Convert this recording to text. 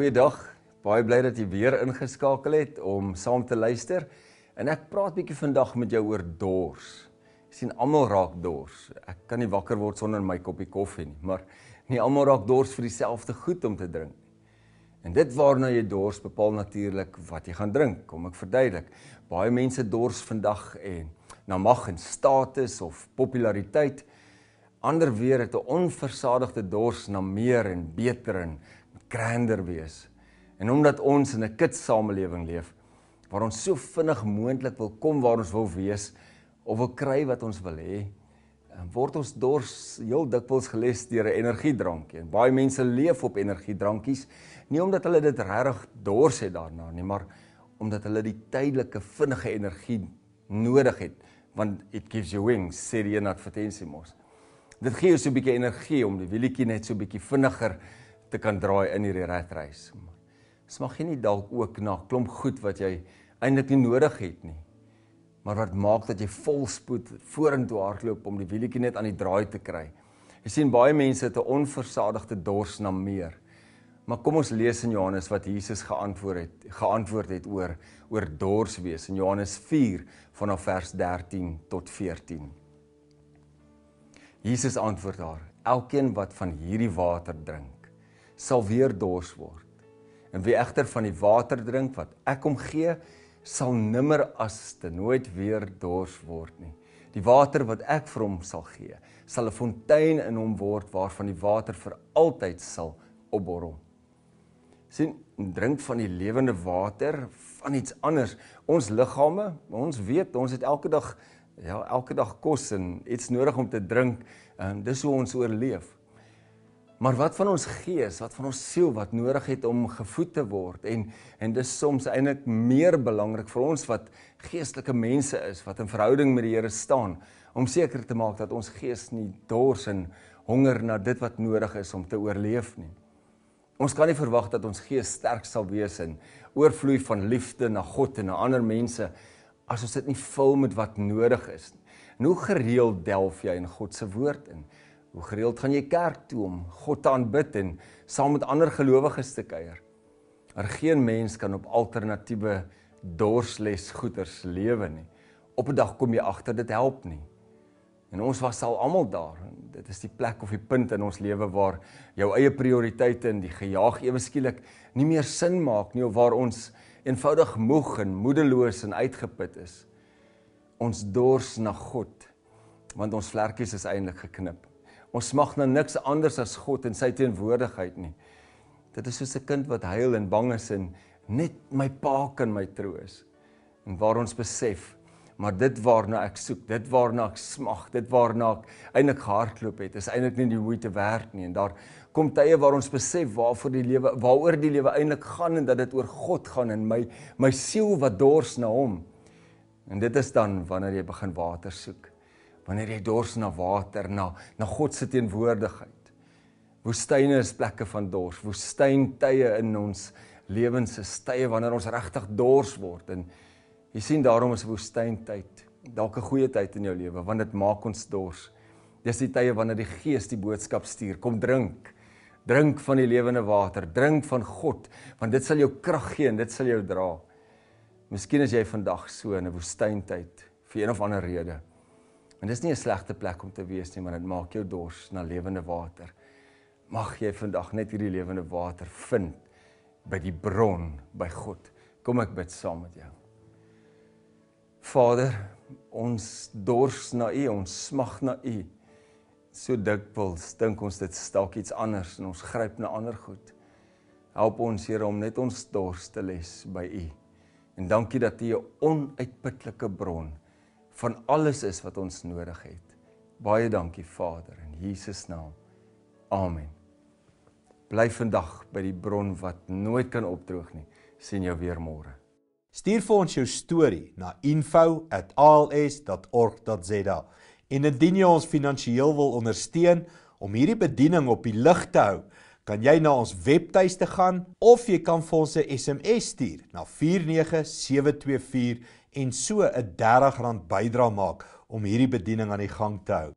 Goeiedag. Baie bly dat jy weer ingeskakel het om saam te luister. En ek praat bietjie vandag met jou oor dors. Ek sien almal raak dors. Ek kan nie wakker word sonder my koppie koffie nie, maar nie almal raak dors vir dieselfde goed om te drink nie. En dit waarna jy dors bepaal natuurlik wat jy gaan drink, kom ek verduidelik. Baie mense dors vandag en na mag en status of populariteit. Ander weer het 'n onversadigde dors na meer en beter en grander wees. En omdat ons in 'n kits samelewing leef waar ons so vinnig moontlik wil kom waar ons wil wees of wil kry wat ons wil hê, eh, word ons dors heel dikwels geles deur 'n energiedrankie. En baie mense leef op energiedrankies nie omdat hulle dit regtig dors het daarna nie, maar omdat hulle die tydelike vinnige energie nodig het want it gives you wings sê die een advertensie mos. Dit gee jou so 'n bietjie energie om die wielietjie net so 'n bietjie vinniger te kan draai in hierdie redreis. Is mag jy nie dalk ook na klomp goed wat jy eintlik nie nodig het nie, maar wat maak dat jy volspoed vorentoe hardloop om die wielietjie net aan die draai te kry. Jy sien baie mense het 'n onversadigde dors na meer. Maar kom ons lees in Johannes wat Jesus geantwoord het, geantwoord het oor oor dors wees in Johannes 4 vanaf vers 13 tot 14. Jesus antwoord haar: Elkeen wat van hierdie water drink, sal weer dors word. En wie egter van die water drink wat ek hom gee, sal nimmer as te nooit weer dors word nie. Die water wat ek vir hom sal gee, sal 'n fontein in hom word waarvan die water vir altyd sal opborrel. Sien, drink van die lewende water van iets anders. Ons liggame, ons weet, ons het elke dag ja, elke dag kos en iets nodig om te drink. En ehm, dis hoe ons oorleef. Maar wat van ons gees, wat van ons siel wat nodig het om gevoed te word en en dis soms eintlik meer belangrik vir ons wat geestelike mense is wat in verhouding met die Here staan om seker te maak dat ons gees nie dors en honger na dit wat nodig is om te oorleef nie. Ons kan nie verwag dat ons gees sterk sal wees en oorvloei van liefde na God en na ander mense as ons dit nie vul met wat nodig is nie. Hoe gereeld delf jy in God se woord in? Hoe gereeld gaan jy kerk toe om God te aanbid en saam met ander gelowiges te kuier? Er geen mens kan op alternatiewe dorsles goeders lewe nie. Op 'n dag kom jy agter dit help nie. En ons was al almal daar. Dit is die plek of die punt in ons lewe waar jou eie prioriteite en die gejaag ewe skielik nie meer sin maak nie of waar ons eenvoudig moeg en moedeloos en uitgeput is. Ons dors na God want ons vlekkies is eintlik geknip. Ons mag na nou niks anders as God en sy teenwoordigheid nie. Dit is soos 'n kind wat huil en bang is en net my pa kan my troos. En waar ons besef, maar dit waarna ek soek, dit waarna ek smag, dit waarna ek eintlik hardloop het, is eintlik nie die moeite werd nie en daar kom tye waar ons besef waarvoor die lewe, waaroor die lewe eintlik gaan en dat dit oor God gaan en my my siel wat dors na hom. En dit is dan wanneer jy begin water soek wanneer jy dors na water, na na God se teenwoordigheid. Woestyne is plekke van dors, woestyntye in ons lewens is tye wanneer ons regtig dors word en jy sien daarom is woestyntyd dalk 'n goeie tyd in jou lewe want dit maak ons dors. Dis die tye wanneer die Gees die boodskap stuur, kom drink. Drink van die lewende water, drink van God, want dit sal jou krag gee en dit sal jou dra. Miskien is jy vandag so in 'n woestyntyd vir een of ander rede. En dis nie 'n slegte plek om te wees nie, maar dit maak jou dors na lewende water. Mag jy vandag net hierdie lewende water vind by die bron, by God. Kom ek bid saam met jou. Vader, ons dors na U, ons smag na U. So dikwels dink ons dit stalk iets anders en ons gryp na ander goed. Help ons Here om net ons dors te les by U. En dankie dat U 'n onuitputlike bron is van alles is wat ons nodig het. Baie dankie Vader in Jesus naam. Amen. Bly vandag by die bron wat nooit kan opdroog nie. sien jou weer môre. Stuur vir ons jou storie na info@als.org.za. En indien jy ons finansiëel wil ondersteun om hierdie bediening op die lig te hou, kan jy na ons webtuiste gaan of jy kan vir ons 'n SMS stuur na 49724 en so 'n R30 bydrae maak om hierdie bediening aan die gang te hou.